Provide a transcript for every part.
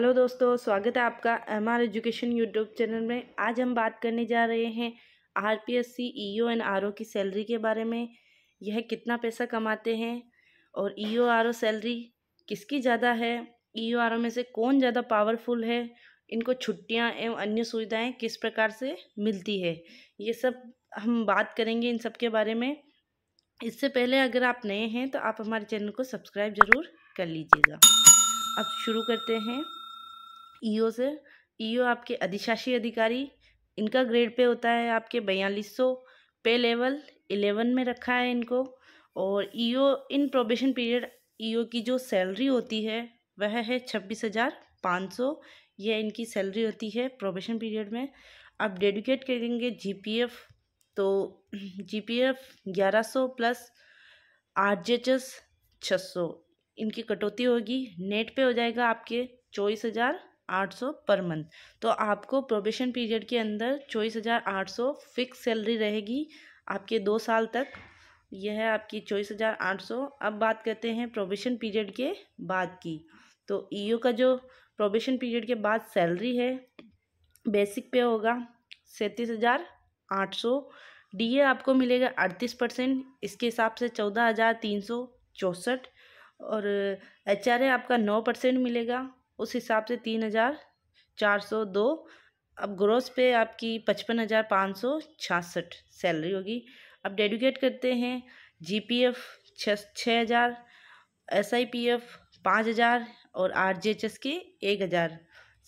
hello दोस्तों स्वागत है आपका M R education YouTube channel में आज हम बात करने जा रहे हैं R P S C E O and R O की सैलरी के बारे में यह कितना पैसा कमाते हैं और ई ओ आर ओ सैलरी किसकी ज़्यादा है ई ओ आर ओ में से कौन ज़्यादा पावरफुल है इनको छुट्टियां एवं अन्य सुविधाएं किस प्रकार से मिलती है ये सब हम बात करेंगे इन सब के बारे में इससे पहले अगर आप नए हैं तो आप हमारे चैनल को सब्सक्राइब ज़रूर कर लीजिएगा अब शुरू करते हैं ईओ से ईओ आपके अधिशासी अधिकारी इनका ग्रेड पे होता है आपके बयालीस सौ पे लेवल एलेवन में रखा है इनको और EO in probation period EO की जो सैलरी होती है वह है छब्बीस हज़ार पाँच सौ यह इनकी सैलरी होती है प्रोबेशन पीरियड में आप डेडिकेट करेंगे जीपीएफ तो जीपीएफ ग्यारह सौ प्लस आर एस छः सौ इनकी कटौती होगी नेट पे हो जाएगा आपके चौबीस हज़ार आठ सौ पर मंथ तो आपको प्रोबेशन पीरियड के अंदर चौबीस हज़ार आठ सौ फिक्स सैलरी रहेगी आपके दो साल तक यह है आपकी चौबीस हज़ार आठ सौ अब बात करते हैं प्रोबेशन पीरियड के बाद की तो ईओ e का जो प्रोबेशन पीरियड के बाद सैलरी है बेसिक पे होगा सैंतीस हज़ार आठ सौ डी आपको मिलेगा अड़तीस परसेंट इसके हिसाब से चौदह हज़ार तीन सौ चौंसठ और एच आर आपका नौ परसेंट मिलेगा उस हिसाब से तीन हज़ार चार सौ दो अब ग्रोस पे आपकी पचपन हज़ार पाँच सौ छियासठ सैलरी होगी अब डेडिकेट करते हैं जी पी एफ छः हज़ार एस आई पी एफ पाँच हज़ार और आर जी एच एस के एक हज़ार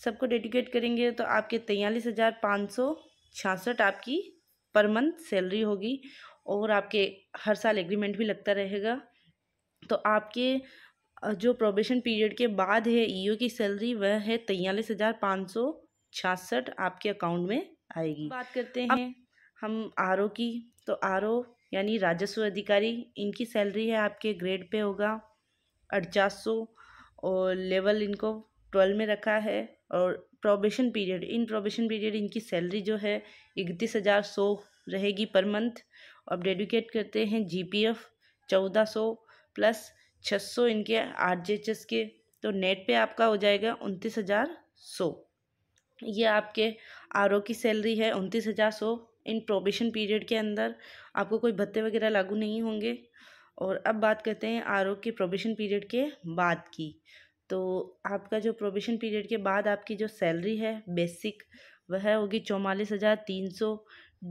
सबको डेडिकेट करेंगे तो आपके तैंतालीस हज़ार पाँच सौ छियासठ आपकी पर मंथ सैलरी होगी और आपके हर साल एग्रीमेंट भी लगता रहेगा तो आपके जो प्रोबेशन पीरियड के बाद है ईओ e की सैलरी वह है तैयलीस हज़ार पाँच सौ छियासठ आपके अकाउंट में आएगी बात करते हैं हम आर की तो आर यानी राजस्व अधिकारी इनकी सैलरी है आपके ग्रेड पे होगा अड़चास सौ और लेवल इनको ट्वेल्व में रखा है और probation period in probation period इनकी सैलरी जो है इकतीस हज़ार सौ रहेगी पर मंथ अब डेडिकेट करते हैं जीपीएफ चौदह सौ प्लस छः सौ इनके आर जे एच एस के तो नेट पे आपका हो जाएगा उनतीस हज़ार सौ ये आपके आर की सैलरी है उनतीस हज़ार सौ इन प्रोबेशन पीरियड के अंदर आपको कोई भत्ते वगैरह लागू नहीं होंगे और अब बात करते हैं आर के प्रोबेशन पीरियड के बाद की तो आपका जो प्रोबेशन पीरियड के बाद आपकी जो सैलरी है बेसिक वह होगी चौवालीस हज़ार तीन सौ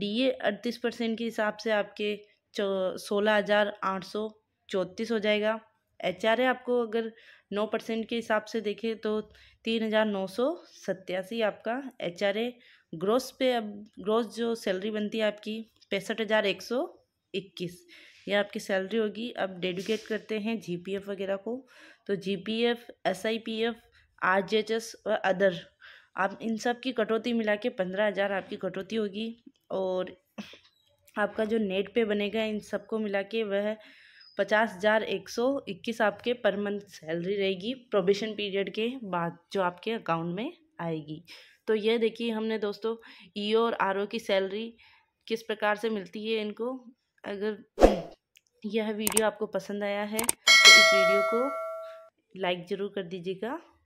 डी ए अड़तीस परसेंट के हिसाब से आपके चौ सोलह हज़ार आठ सौ चौंतीस हो जाएगा एच आर आपको अगर नौ परसेंट के हिसाब से देखें तो तीन हज़ार नौ सौ सत्तासी आपका एच आर ग्रोस पे अब ग्रोस जो सैलरी बनती है आपकी पैंसठ हज़ार एक सौ इक्कीस यह आपकी सैलरी होगी अब डेडिकेट करते हैं जी पी एफ़ वगैरह को तो G P F S I P F R J H S और अदर आप इन सब की कटौती मिला के पंद्रह हज़ार आपकी कटौती होगी और आपका जो नेट पे बनेगा इन सबको मिला के वह पचास हज़ार एक सौ इक्कीस आपके पर मंथ सैलरी रहेगी प्रोबेशन पीरियड के बाद जो आपके अकाउंट में आएगी तो ये देखिए हमने दोस्तों ई e और आर की सैलरी किस प्रकार से मिलती है इनको अगर यह वीडियो आपको पसंद आया है तो इस वीडियो को लाइक ज़रूर कर दीजिएगा